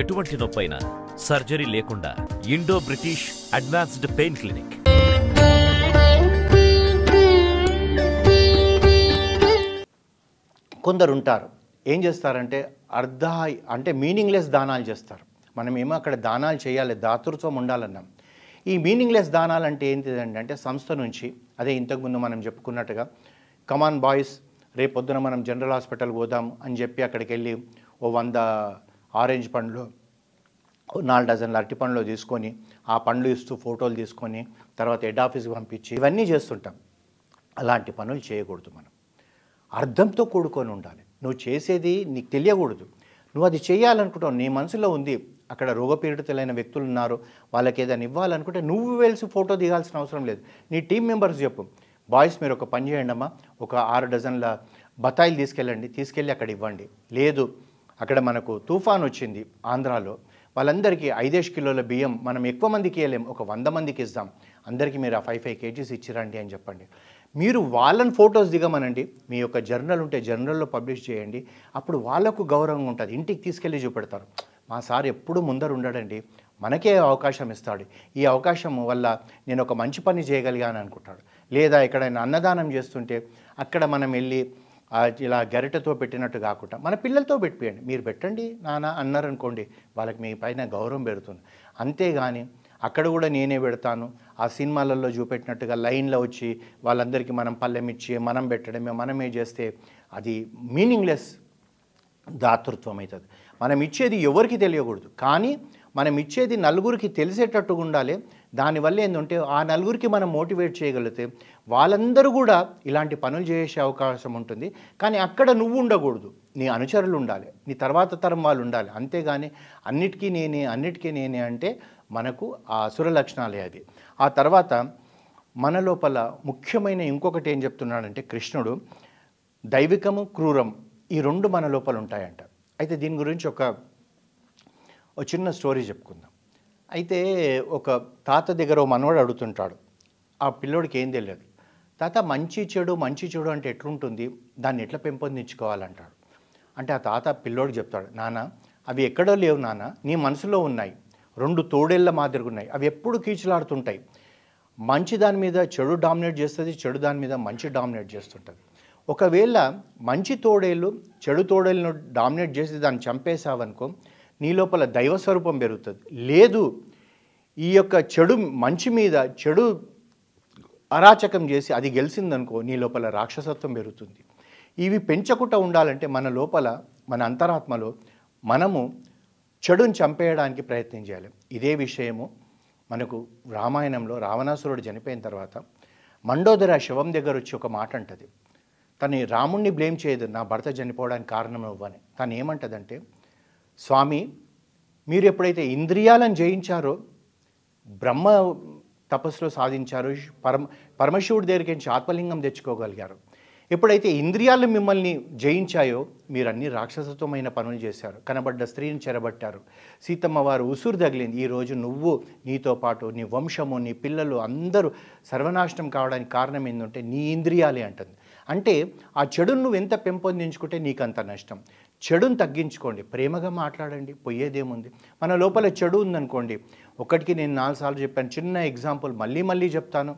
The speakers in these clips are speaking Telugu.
ఎటువంటి నొప్పైనా సర్జరీ లేకుండా Indo British advanced pain clinic కొందరుంటారు ఏం చేస్తారంటే అర్ధ అంటే మీనింగ్లెస్ దానాలు చేస్తారు మనం ఏమో అక్కడ దానాలు చేయాలి దాతృత్వం ఉండాలన్నాం ఈ మీనింగ్లెస్ దానాలు అంటే ఏంటిదండి అంటే సంస్థ నుంచి అదే ఇంతకుముందు మనం చెప్పుకున్నట్టుగా కమాన్ బాయ్స్ రేపొద్దున మనం జనరల్ హాస్పిటల్ పోదాం అని చెప్పి అక్కడికి వెళ్ళి ఓ వంద ఆరెంజ్ పండ్లు నాలుగు డజన్లు అరటి పండ్లు తీసుకొని ఆ పండ్లు ఇస్తూ ఫోటోలు తీసుకొని తర్వాత హెడ్ ఆఫీస్కి పంపించి ఇవన్నీ చేస్తుంటాం అలాంటి పనులు చేయకూడదు మనం అర్థంతో కూడుకొని ఉండాలి నువ్వు చేసేది నీకు తెలియకూడదు నువ్వు అది చేయాలనుకుంటావు నీ మనసులో ఉంది అక్కడ రోగపీడితులైన వ్యక్తులు ఉన్నారు వాళ్ళకి ఏదైనా ఇవ్వాలనుకుంటే నువ్వు వెళ్ళి ఫోటో దిగాల్సిన అవసరం లేదు నీ టీం మెంబర్స్ చెప్పు బాయ్స్ మీరు ఒక పని చేయండమ్మా ఒక ఆరు డజన్ల బత్తాయిలు తీసుకెళ్ళండి తీసుకెళ్ళి అక్కడ ఇవ్వండి లేదు అక్కడ మనకు తుఫాన్ వచ్చింది ఆంధ్రాలో వాళ్ళందరికీ ఐదేష్ కిలోల బియ్యం మనం ఎక్కువ మందికి ఇవ్వలేం ఒక వంద మందికి ఇస్తాం అందరికీ మీరు ఆ ఫైవ్ ఫైవ్ కేజీస్ ఇచ్చిరండి అని చెప్పండి మీరు వాళ్ళని ఫొటోస్ దిగమనండి మీ యొక్క జర్నల్ ఉంటే జర్నల్లో పబ్లిష్ చేయండి అప్పుడు వాళ్ళకు గౌరవం ఉంటుంది ఇంటికి తీసుకెళ్ళి చూపెడతారు మా సార్ ఎప్పుడు ముందరు ఉండడండి మనకే అవకాశం ఇస్తాడు ఈ అవకాశం వల్ల నేను ఒక మంచి పని చేయగలిగాను అనుకుంటాడు లేదా ఎక్కడైనా అన్నదానం చేస్తుంటే అక్కడ మనం వెళ్ళి ఇలా గరిటతో పెట్టినట్టు కాకుండా మన పిల్లలతో పెట్టిపోయండి మీరు పెట్టండి నాన్న అన్నారనుకోండి వాళ్ళకి మీ పైన గౌరవం పెడుతుంది అంతేగాని అక్కడ కూడా నేనే పెడతాను ఆ సినిమాలలో చూపెట్టినట్టుగా లైన్లో వచ్చి వాళ్ళందరికీ మనం పల్లెం ఇచ్చి మనం పెట్టడమే మనమే చేస్తే అది మీనింగ్లెస్ దాతృత్వం అవుతుంది మనం ఇచ్చేది ఎవరికి తెలియకూడదు కానీ మనం ఇచ్చేది నలుగురికి తెలిసేటట్టుగా ఉండాలి దానివల్ల ఏంటంటే ఆ నలుగురికి మనం మోటివేట్ చేయగలిగితే వాళ్ళందరూ కూడా ఇలాంటి పనులు చేసే అవకాశం ఉంటుంది కానీ అక్కడ నువ్వు ఉండకూడదు నీ అనుచరులు ఉండాలి నీ తర్వాత తరం వాళ్ళు ఉండాలి అంతేగాని అన్నిటికీ నేనే అన్నిటికీ నేనే అంటే మనకు ఆ అసుర లక్షణాలే అది ఆ తర్వాత మన లోపల ముఖ్యమైన ఇంకొకటి ఏం చెప్తున్నాడంటే కృష్ణుడు దైవికము క్రూరం ఈ రెండు మన లోపల ఉంటాయంట అయితే దీని గురించి ఒక చిన్న స్టోరీ చెప్పుకుందాం అయితే ఒక తాత దగ్గర మనవాడు అడుగుతుంటాడు ఆ పిల్లోడికి ఏం తెలియదు తాత మంచి చెడు మంచి చెడు అంటే ఎట్లుంటుంది దాన్ని ఎట్లా పెంపొందించుకోవాలంటాడు అంటే ఆ తాత పిల్లోడు చెప్తాడు నాన్న అవి ఎక్కడో లేవు నాన్న నీ మనసులో ఉన్నాయి రెండు తోడేళ్ల మాదిరిగా ఉన్నాయి అవి ఎప్పుడు కీచులాడుతుంటాయి మంచి దాని మీద చెడు డామినేట్ చేస్తుంది చెడు దాని మీద మంచి డామినేట్ చేస్తుంటుంది ఒకవేళ మంచి తోడేళ్ళు చెడు తోడేళ్ళను డామినేట్ చేసి దాన్ని చంపేశావనుకో నీ లోపల దైవ స్వరూపం పెరుగుతుంది లేదు ఈ యొక్క చెడు మంచి మీద చెడు అరాచకం చేసి అది గెలిచిందనుకో నీ లోపల రాక్షసత్వం పెరుగుతుంది ఇవి పెంచకుండా ఉండాలంటే మన లోపల మన అంతరాత్మలో మనము చెడుని చంపేయడానికి ప్రయత్నం చేయాలి ఇదే విషయము మనకు రామాయణంలో రావణాసురుడు చనిపోయిన తర్వాత మండోదర శివం దగ్గర వచ్చి ఒక మాట అంటది తను రాముణ్ణి బ్లేమ్ చేయదు నా భర్త చనిపోవడానికి కారణం అవ్వని తను ఏమంటదంటే స్వామి మీరు ఎప్పుడైతే ఇంద్రియాలను జయించారో బ్రహ్మ తపస్సులో సాధించారు పరమ పరమశివుడి దగ్గరికి నుంచి ఆత్మలింగం తెచ్చుకోగలిగారు ఎప్పుడైతే ఇంద్రియాలు మిమ్మల్ని జయించాయో మీరు అన్ని రాక్షసత్వమైన పనులు చేశారు కనబడ్డ స్త్రీని చెరబట్టారు సీతమ్మ వారు ఉసురు తగిలింది ఈరోజు నువ్వు నీతో పాటు నీ వంశము నీ పిల్లలు అందరూ సర్వనాశనం కావడానికి కారణం ఏంటంటే నీ ఇంద్రియాలే అంటుంది అంటే ఆ చెడును నువ్వు ఎంత పెంపొందించుకుంటే నీకు అంత నష్టం చెడును తగ్గించుకోండి ప్రేమగా మాట్లాడండి పోయేదేముంది మన లోపల చెడు ఉందనుకోండి ఒకటికి నేను నాలుగు సార్లు చెప్పాను చిన్న ఎగ్జాంపుల్ మళ్ళీ మళ్ళీ చెప్తాను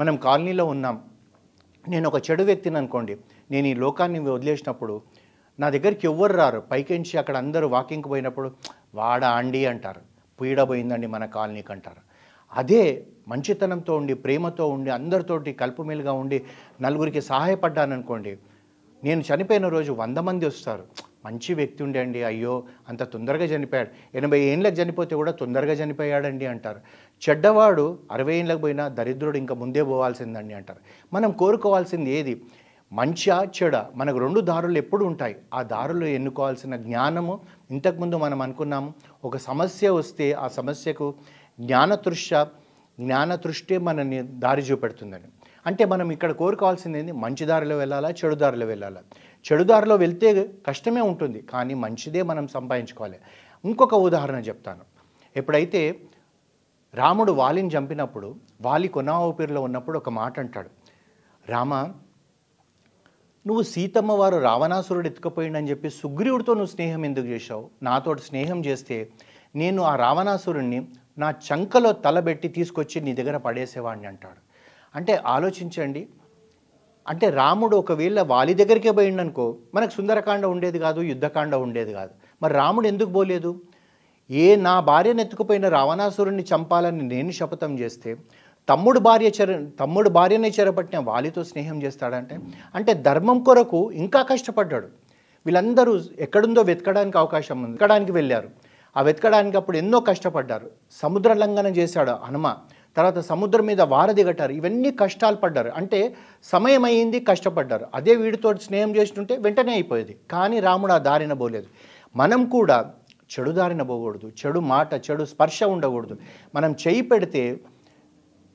మనం కాలనీలో ఉన్నాం నేను ఒక చెడు వ్యక్తిని అనుకోండి నేను ఈ లోకాన్ని వదిలేసినప్పుడు నా దగ్గరికి ఎవ్వరు రారు పైకించి అక్కడ అందరూ వాకింగ్కి పోయినప్పుడు వాడ అండి అంటారు పీడబోయిందండి పోయిందండి మన కాలనీకి అంటారు అదే మంచితనంతో ఉండి ప్రేమతో ఉండి అందరితోటి కలుపుమేలుగా ఉండి నలుగురికి సహాయపడ్డాననుకోండి నేను చనిపోయిన రోజు వంద మంది వస్తారు మంచి వ్యక్తి ఉండేయండి అయ్యో అంత తొందరగా చనిపోయాడు ఎనభై ఏళ్ళకి చనిపోతే కూడా తొందరగా చనిపోయాడండి అంటారు చెడ్డవాడు అరవై ఏళ్ళకి పోయినా దరిద్రుడు ఇంకా ముందే పోవాల్సిందండి అంటారు మనం కోరుకోవాల్సింది ఏది మంచి చెడ మనకు రెండు దారులు ఎప్పుడు ఉంటాయి ఆ దారులు ఎన్నుకోవాల్సిన జ్ఞానము ఇంతకుముందు మనం అనుకున్నాము ఒక సమస్య వస్తే ఆ సమస్యకు జ్ఞానతృష్ట జ్ఞానతృష్టే మనని దారి చూపెడుతుందని అంటే మనం ఇక్కడ కోరుకోవాల్సింది ఏంది మంచి దారిలో వెళ్ళాలా చెడు దారిలో వెళ్ళాలా చెడు దారిలో వెళ్తే కష్టమే ఉంటుంది కానీ మంచిదే మనం సంపాదించుకోవాలి ఇంకొక ఉదాహరణ చెప్తాను ఎప్పుడైతే రాముడు వాలిని చంపినప్పుడు వాలి కొనావపేరులో ఉన్నప్పుడు ఒక మాట అంటాడు రామ నువ్వు సీతమ్మ వారు రావణాసురుడు ఎత్తుకుపోయిండని చెప్పి సుగ్రీవుడితో నువ్వు స్నేహం ఎందుకు చేశావు నాతో స్నేహం చేస్తే నేను ఆ రావణాసురుణ్ణి నా చంకలో తలబెట్టి తీసుకొచ్చి నీ దగ్గర పడేసేవాడిని అంటాడు అంటే ఆలోచించండి అంటే రాముడు ఒకవేళ వాలి దగ్గరికే పోయిండు అనుకో మనకు సుందరకాండ ఉండేది కాదు యుద్ధకాండ ఉండేది కాదు మరి రాముడు ఎందుకు పోలేదు ఏ నా భార్యను ఎత్తుకుపోయిన రావణాసురుణ్ణి చంపాలని నేను శపథం చేస్తే తమ్ముడు భార్య చెర తమ్ముడు భార్యనే చెరపట్టిన వాలితో స్నేహం చేస్తాడంటే అంటే ధర్మం కొరకు ఇంకా కష్టపడ్డాడు వీళ్ళందరూ ఎక్కడుందో వెతకడానికి అవకాశం ఉంది వెతకడానికి వెళ్ళారు ఆ వెతకడానికి అప్పుడు ఎన్నో కష్టపడ్డారు సముద్ర లంఘనం చేశాడు హనుమ తర్వాత సముద్రం మీద వార దిగటారు ఇవన్నీ కష్టాలు పడ్డారు అంటే సమయం అయ్యింది కష్టపడ్డారు అదే వీడితో స్నేహం చేస్తుంటే వెంటనే అయిపోయేది కానీ రాముడు ఆ దారిన పోలేదు మనం కూడా చెడు దారిన పోకూడదు చెడు మాట చెడు స్పర్శ ఉండకూడదు మనం చేయి పెడితే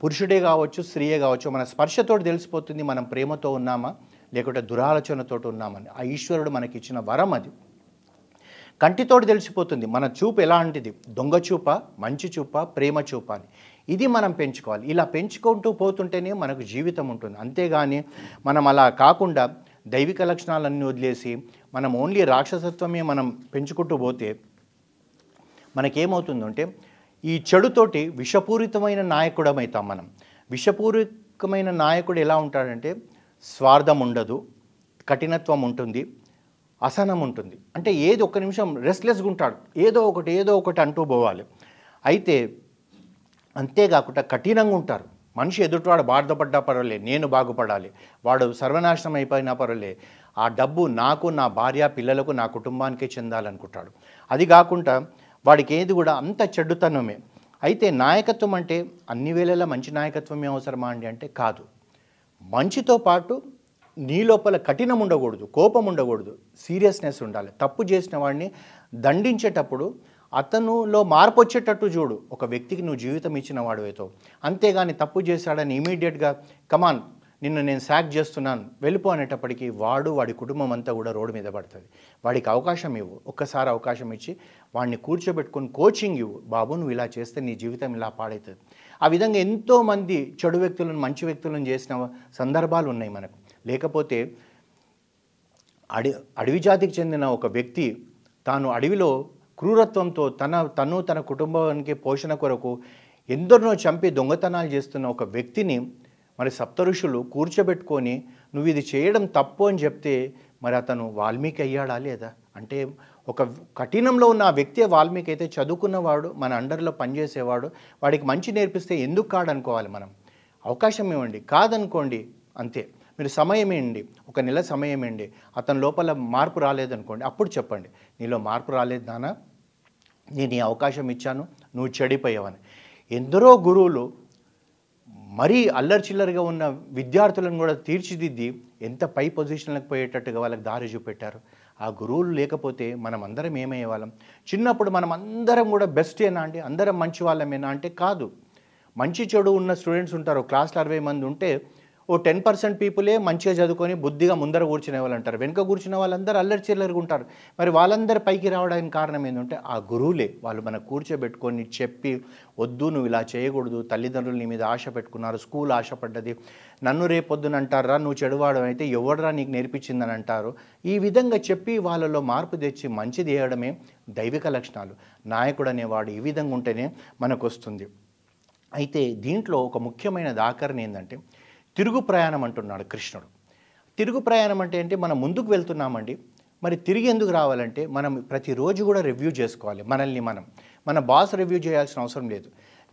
పురుషుడే కావచ్చు స్త్రీయే కావచ్చు మన స్పర్శతో తెలిసిపోతుంది మనం ప్రేమతో ఉన్నామా లేకుంటే దురాలోచనతో ఉన్నామని ఆ ఈశ్వరుడు మనకిచ్చిన వరం అది కంటితోటి తెలిసిపోతుంది మన చూపు ఎలాంటిది దొంగ చూప మంచి చూప ప్రేమ చూప అని ఇది మనం పెంచుకోవాలి ఇలా పెంచుకుంటూ పోతుంటేనే మనకు జీవితం ఉంటుంది అంతేగాని మనం అలా కాకుండా దైవిక లక్షణాలన్నీ వదిలేసి మనం ఓన్లీ రాక్షసత్వమే మనం పెంచుకుంటూ పోతే మనకేమవుతుందంటే ఈ చెడుతోటి విషపూరితమైన నాయకుడమైతాం మనం విషపూరితమైన నాయకుడు ఎలా ఉంటాడంటే స్వార్థం ఉండదు కఠినత్వం ఉంటుంది అసహనం ఉంటుంది అంటే ఏదో ఒక్క నిమిషం రెస్ట్లెస్గా ఉంటాడు ఏదో ఒకటి ఏదో ఒకటి అంటూ పోవాలి అయితే అంతేకాకుండా కఠినంగా ఉంటారు మనిషి ఎదుటివాడు బాధపడ్డా పర్వాలే నేను బాగుపడాలి వాడు సర్వనాశనం అయిపోయినా పర్వాలే ఆ డబ్బు నాకు నా భార్య పిల్లలకు నా కుటుంబానికి చెందాలనుకుంటాడు అది కాకుండా వాడికి ఏది కూడా అంత చెడుతనమే అయితే నాయకత్వం అంటే అన్ని వేళలా మంచి నాయకత్వమే అవసరమా అండి అంటే కాదు మంచితో పాటు నీ లోపల కఠినం ఉండకూడదు కోపం ఉండకూడదు సీరియస్నెస్ ఉండాలి తప్పు చేసిన వాడిని దండించేటప్పుడు అతనులో మార్పు వచ్చేటట్టు చూడు ఒక వ్యక్తికి నువ్వు జీవితం ఇచ్చిన వాడువైతో అంతేగాని తప్పు చేశాడని ఇమీడియట్గా కమాన్ నిన్ను నేను శాక్ చేస్తున్నాను వెళ్ళిపో అనేటప్పటికీ వాడు వాడి కుటుంబం అంతా కూడా రోడ్డు మీద పడుతుంది వాడికి అవకాశం ఇవ్వు ఒక్కసారి అవకాశం ఇచ్చి వాడిని కూర్చోబెట్టుకొని కోచింగ్ ఇవ్వు బాబు నువ్వు ఇలా చేస్తే నీ జీవితం ఇలా పాడవుతుంది ఆ విధంగా ఎంతోమంది చెడు వ్యక్తులను మంచి వ్యక్తులను చేసిన సందర్భాలు ఉన్నాయి మనకు లేకపోతే అడి అడవి జాతికి చెందిన ఒక వ్యక్తి తాను అడవిలో క్రూరత్వంతో తన తను తన కుటుంబానికి పోషణ కొరకు ఎందరినో చంపి దొంగతనాలు చేస్తున్న ఒక వ్యక్తిని మరి సప్తఋషులు కూర్చోబెట్టుకొని నువ్వు ఇది చేయడం తప్పు అని చెప్తే మరి అతను వాల్మీకి అయ్యాడా లేదా అంటే ఒక కఠినంలో ఉన్న ఆ వ్యక్తే వాల్మీకి అయితే చదువుకున్నవాడు మన అండర్లో పనిచేసేవాడు వాడికి మంచి నేర్పిస్తే ఎందుకు కాడనుకోవాలి మనం అవకాశం ఇవ్వండి కాదనుకోండి అంతే మీరు సమయం ఏంటి ఒక నెల సమయం ఏంటి అతని లోపల మార్పు రాలేదనుకోండి అప్పుడు చెప్పండి నీలో మార్పు రాలేదు నాన్న నేను ఈ అవకాశం ఇచ్చాను నువ్వు చెడిపోయావని ఎందరో గురువులు మరీ అల్లరిచిల్లరిగా ఉన్న విద్యార్థులను కూడా తీర్చిదిద్ది ఎంత పై పొజిషన్లకు పోయేటట్టుగా వాళ్ళకి దారి చూపెట్టారు ఆ గురువులు లేకపోతే మనం అందరం ఏమయ్యేవాళ్ళం చిన్నప్పుడు మనం అందరం కూడా బెస్ట్ ఏనా అంటే అందరం మంచి వాళ్ళమేనా అంటే కాదు మంచి చెడు ఉన్న స్టూడెంట్స్ ఉంటారు క్లాస్లో అరవై మంది ఉంటే ఓ టెన్ పర్సెంట్ పీపులే మంచిగా చదువుకొని బుద్ధిగా ముందర కూర్చునే వాళ్ళు అంటారు వెనుక కూర్చున్న వాళ్ళందరూ అల్లరి ఉంటారు మరి వాళ్ళందరి పైకి రావడానికి కారణం ఏంటంటే ఆ గురువులే వాళ్ళు మన కూర్చోబెట్టుకొని చెప్పి వద్దు నువ్వు ఇలా చేయకూడదు తల్లిదండ్రులు నీ మీద ఆశ పెట్టుకున్నారు స్కూల్ ఆశపడ్డది నన్ను రేపొద్దున అంటారా నువ్వు చెడువాడు అయితే ఎవడరా నీకు నేర్పించిందని అంటారు ఈ విధంగా చెప్పి వాళ్ళలో మార్పు తెచ్చి మంచిది వేయడమే దైవిక లక్షణాలు నాయకుడు అనేవాడు ఈ విధంగా ఉంటేనే మనకు వస్తుంది అయితే దీంట్లో ఒక ముఖ్యమైన దాకరణ ఏంటంటే తిరుగు ప్రయాణం అంటున్నాడు కృష్ణుడు తిరుగు ప్రయాణం అంటే ఏంటి మనం ముందుకు వెళ్తున్నామండి మరి తిరిగి ఎందుకు రావాలంటే మనం ప్రతిరోజు కూడా రివ్యూ చేసుకోవాలి మనల్ని మనం మన బాస్ రివ్యూ చేయాల్సిన అవసరం లేదు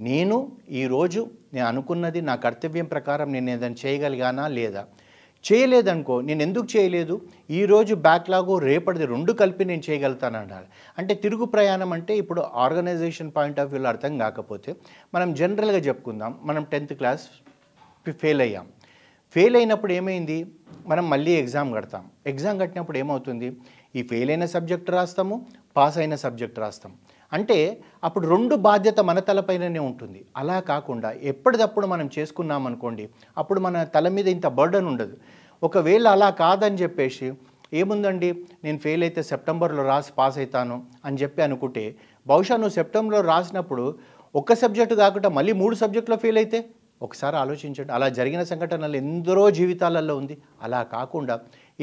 నేను ఈరోజు నేను అనుకున్నది నా కర్తవ్యం ప్రకారం నేను ఏదైనా చేయగలిగానా లేదా చేయలేదనుకో నేను ఎందుకు చేయలేదు ఈరోజు బ్యాక్లాగు రేపటిది రెండు కలిపి నేను చేయగలుగుతాను అన్నారు అంటే తిరుగు ప్రయాణం అంటే ఇప్పుడు ఆర్గనైజేషన్ పాయింట్ ఆఫ్ వ్యూలో అర్థం కాకపోతే మనం జనరల్గా చెప్పుకుందాం మనం టెన్త్ క్లాస్ ఫెయిల్ అయ్యాం ఫెయిల్ అయినప్పుడు ఏమైంది మనం మళ్ళీ ఎగ్జామ్ కడతాం ఎగ్జామ్ కట్టినప్పుడు ఏమవుతుంది ఈ ఫెయిల్ అయిన సబ్జెక్ట్ రాస్తాము పాస్ అయిన సబ్జెక్ట్ రాస్తాం అంటే అప్పుడు రెండు బాధ్యత మన తలపైననే ఉంటుంది అలా కాకుండా ఎప్పటిదప్పుడు మనం చేసుకున్నాం అనుకోండి అప్పుడు మన తల మీద ఇంత బర్డన్ ఉండదు ఒకవేళ అలా కాదని చెప్పేసి ఏముందండి నేను ఫెయిల్ అయితే సెప్టెంబర్లో రాసి పాస్ అవుతాను అని చెప్పి అనుకుంటే బహుశా నువ్వు సెప్టెంబర్లో రాసినప్పుడు ఒక్క సబ్జెక్టు కాకుండా మళ్ళీ మూడు సబ్జెక్టులో ఫెయిల్ అయితే ఒకసారి ఆలోచించండి అలా జరిగిన సంఘటనలు ఎందరో జీవితాలలో ఉంది అలా కాకుండా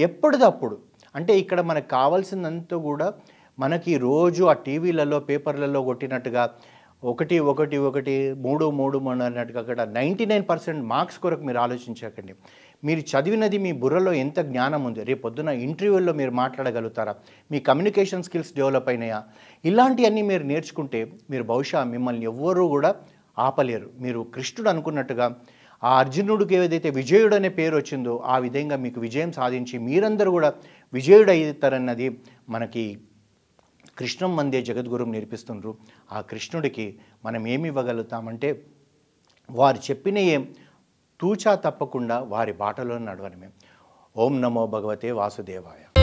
ఎప్పటిదప్పుడు అంటే ఇక్కడ మనకు కావాల్సినంత కూడా మనకి రోజు ఆ టీవీలలో పేపర్లలో కొట్టినట్టుగా ఒకటి ఒకటి ఒకటి మూడు మూడు మూడు అన్నట్టుగా అక్కడ నైంటీ నైన్ పర్సెంట్ మార్క్స్ కొరకు మీరు ఆలోచించకండి మీరు చదివినది మీ బుర్రలో ఎంత జ్ఞానం ఉంది రేపు పొద్దున ఇంటర్వ్యూల్లో మీరు మాట్లాడగలుగుతారా మీ కమ్యూనికేషన్ స్కిల్స్ డెవలప్ అయినాయా ఇలాంటివన్నీ మీరు నేర్చుకుంటే మీరు బహుశా మిమ్మల్ని ఎవ్వరూ కూడా ఆపలేరు మీరు కృష్ణుడు అనుకున్నట్టుగా ఆ అర్జునుడికి ఏదైతే విజయుడు అనే పేరు వచ్చిందో ఆ విధంగా మీకు విజయం సాధించి మీరందరూ కూడా విజయుడైతారన్నది మనకి కృష్ణం మందే జగద్గురు నేర్పిస్తుండ్రు ఆ కృష్ణుడికి మనం ఏమి ఇవ్వగలుగుతామంటే వారు చెప్పిన ఏం తూచా తప్పకుండా వారి బాటలో నడవడమే ఓం నమో భగవతే వాసుదేవాయ